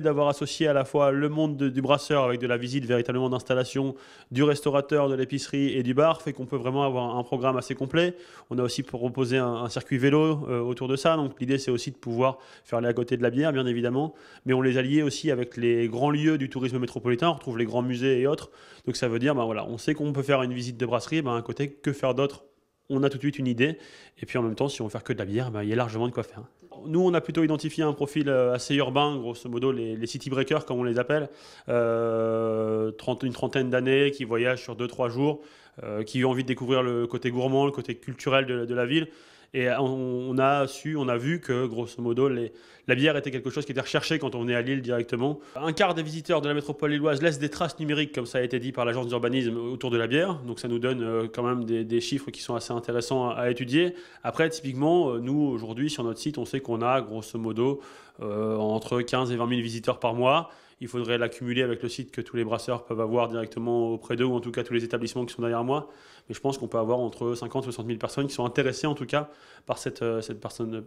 d'avoir associé à la fois le monde du brasseur avec de la visite véritablement d'installation, du restaurateur, de l'épicerie et du bar fait qu'on peut vraiment avoir un programme assez complet. On a aussi proposé un, un circuit vélo euh, autour de ça. Donc l'idée c'est aussi de pouvoir faire aller à côté de la bière, bien évidemment, mais on les alliait aussi avec les grands lieux du tourisme métropolitain. On retrouve les grands musées et autres. Donc ça veut dire, ben voilà, on sait qu'on peut faire une visite de brasserie, ben à côté que faire d'autre on a tout de suite une idée. Et puis en même temps, si on veut faire que de la bière, ben, il y a largement de quoi faire nous, on a plutôt identifié un profil euh, assez urbain, grosso modo, les, city breakers, comme on les appelle, euh, une trentaine d'années, qui voyagent sur 2-3 jours, euh, qui ont envie de découvrir le côté gourmand, le côté culturel de la ville. Et euh, on, a su, on a vu que, grosso modo, la bière était quelque chose qui était recherché quand on venait à Lille directement. Un quart des visiteurs de la métropole lilloise laissent des traces numériques, comme ça a été dit par l'agence d'urbanisme, autour de la bière. Donc ça nous donne euh, quand même des, chiffres qui sont assez intéressants à, étudier. Après, typiquement, euh, nous, aujourd'hui, sur notre site, on sait qu'on a, grosso modo, entre 15 et 20 000 visiteurs par mois il faudrait l'accumuler avec le site que tous les brasseurs peuvent avoir directement auprès d'eux, ou en tout cas tous les établissements qui sont derrière moi. Mais je pense qu'on peut avoir entre 50 et 60 000 personnes qui sont intéressées en tout cas par cette, euh, personne,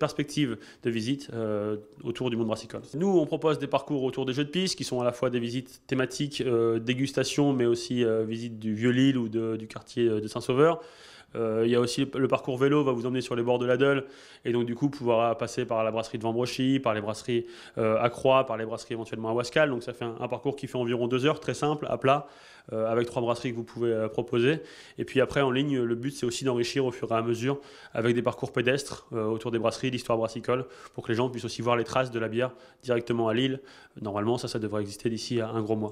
perspective de visite euh, autour du monde brassicole. Nous, on propose des parcours autour des jeux de piste qui sont à la fois des visites thématiques, euh, dégustation, mais aussi visites du Vieux-Lille ou du quartier de Saint-Sauveur. Euh, il y a aussi le parcours vélo va vous emmener sur les bords de la et donc du coup pouvoir passer par la brasserie de Vambrochy, par les brasseries euh, à Croix, par les brasseries éventuellement à Wascal. Donc ça fait un, parcours qui fait environ deux heures, très simple, à plat, euh, avec trois brasseries que vous pouvez proposer. Et puis après en ligne, le but c'est aussi d'enrichir au fur et à mesure avec des parcours pédestres autour des brasseries, l'histoire brassicole, pour que les gens puissent aussi voir les traces de la bière directement à Lille. Normalement ça, ça devrait exister d'ici à un gros mois.